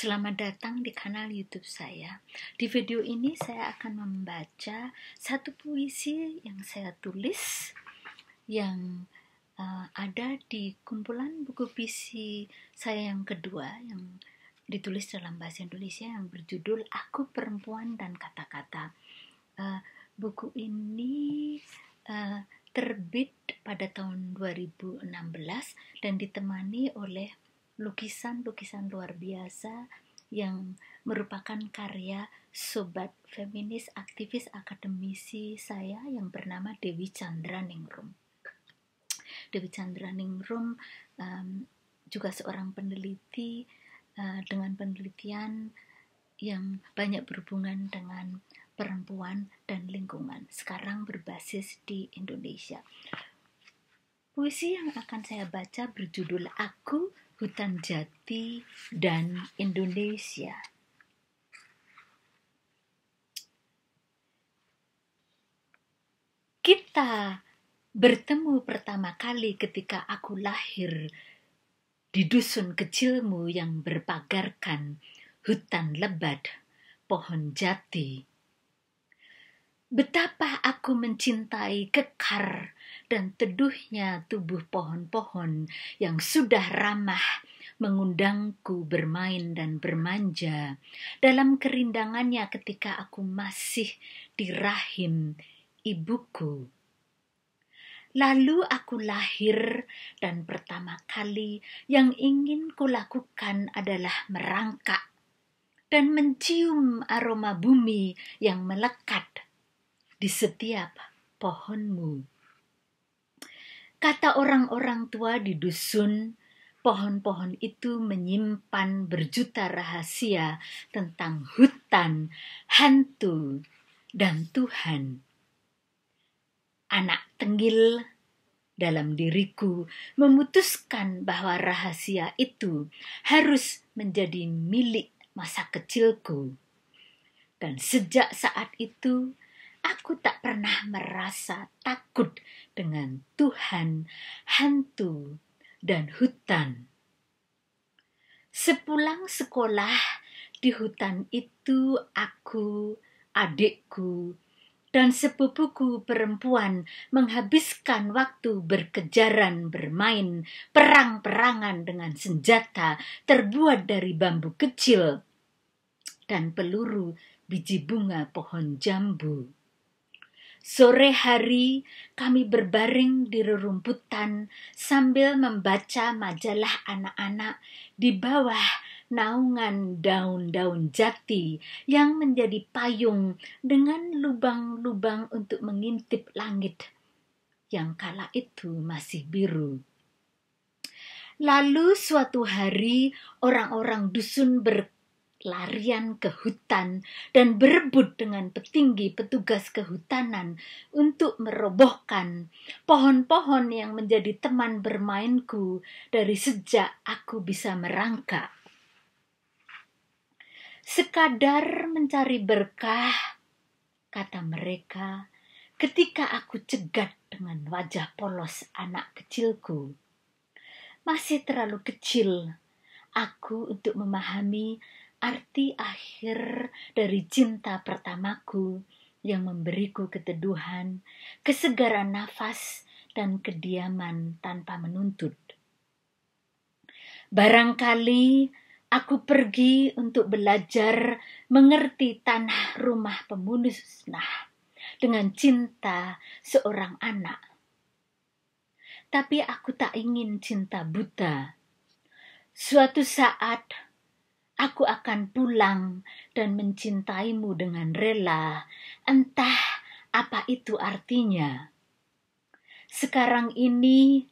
Selamat datang di kanal YouTube saya. Di video ini saya akan membaca satu puisi yang saya tulis yang uh, ada di kumpulan buku puisi saya yang kedua yang ditulis dalam bahasa Indonesia yang berjudul Aku Perempuan dan Kata-kata. Uh, buku ini uh, terbit pada tahun 2016 dan ditemani oleh lukisan-lukisan luar biasa yang merupakan karya sobat feminis aktivis akademisi saya yang bernama Dewi Chandra Ningrum. Dewi Chandra Ningrum um, juga seorang peneliti uh, dengan penelitian yang banyak berhubungan dengan perempuan dan lingkungan. Sekarang berbasis di Indonesia. Puisi yang akan saya baca berjudul Aku Hutan Jati, dan Indonesia. Kita bertemu pertama kali ketika aku lahir di dusun kecilmu yang berpagarkan hutan lebat, pohon jati. Betapa aku mencintai kekar dan teduhnya tubuh pohon-pohon yang sudah ramah mengundangku bermain dan bermanja dalam kerindangannya ketika aku masih di rahim ibuku. Lalu aku lahir dan pertama kali yang ingin kulakukan adalah merangkak dan mencium aroma bumi yang melekat di setiap pohonmu. Kata orang-orang tua di dusun, pohon-pohon itu menyimpan berjuta rahasia tentang hutan, hantu, dan Tuhan. Anak tenggil dalam diriku memutuskan bahwa rahasia itu harus menjadi milik masa kecilku. Dan sejak saat itu, Aku tak pernah merasa takut dengan Tuhan, hantu, dan hutan. Sepulang sekolah di hutan itu aku, adikku, dan sepupuku perempuan menghabiskan waktu berkejaran bermain perang-perangan dengan senjata terbuat dari bambu kecil dan peluru biji bunga pohon jambu. Sore hari kami berbaring di rerumputan sambil membaca majalah anak-anak di bawah naungan daun-daun jati yang menjadi payung dengan lubang-lubang untuk mengintip langit yang kala itu masih biru. Lalu suatu hari orang-orang dusun berkata, larian ke hutan dan berebut dengan petinggi petugas kehutanan untuk merobohkan pohon-pohon yang menjadi teman bermainku dari sejak aku bisa merangkak. Sekadar mencari berkah, kata mereka ketika aku cegat dengan wajah polos anak kecilku. Masih terlalu kecil aku untuk memahami arti akhir dari cinta pertamaku yang memberiku keteduhan, kesegaran nafas, dan kediaman tanpa menuntut. Barangkali aku pergi untuk belajar mengerti tanah rumah pemunusnah dengan cinta seorang anak. Tapi aku tak ingin cinta buta. Suatu saat Aku akan pulang dan mencintaimu dengan rela, entah apa itu artinya. Sekarang ini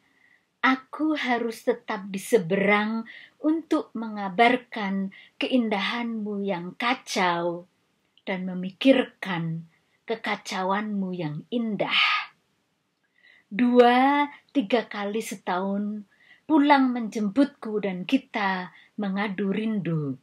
aku harus tetap di seberang untuk mengabarkan keindahanmu yang kacau dan memikirkan kekacauanmu yang indah. Dua, tiga kali setahun pulang menjemputku dan kita mengadu rindu.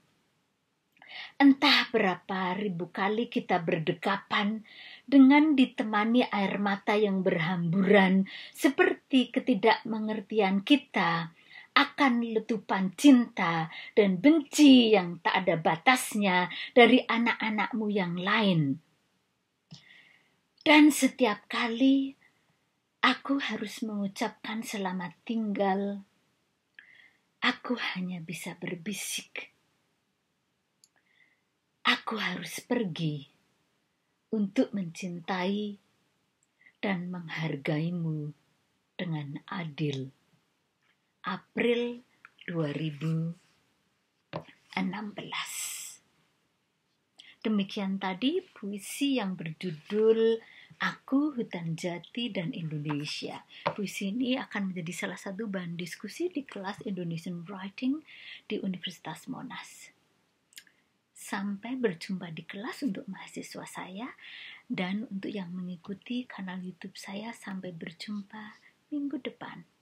Entah berapa ribu kali kita berdekapan dengan ditemani air mata yang berhamburan seperti ketidakmengertian kita akan letupan cinta dan benci yang tak ada batasnya dari anak-anakmu yang lain. Dan setiap kali aku harus mengucapkan selamat tinggal Aku hanya bisa berbisik. Aku harus pergi untuk mencintai dan menghargaimu dengan adil. April 2016. Demikian tadi puisi yang berjudul Aku, Hutan Jati, dan Indonesia. Puisi ini akan menjadi salah satu bahan diskusi di kelas Indonesian Writing di Universitas Monas. Sampai berjumpa di kelas untuk mahasiswa saya dan untuk yang mengikuti kanal YouTube saya sampai berjumpa minggu depan.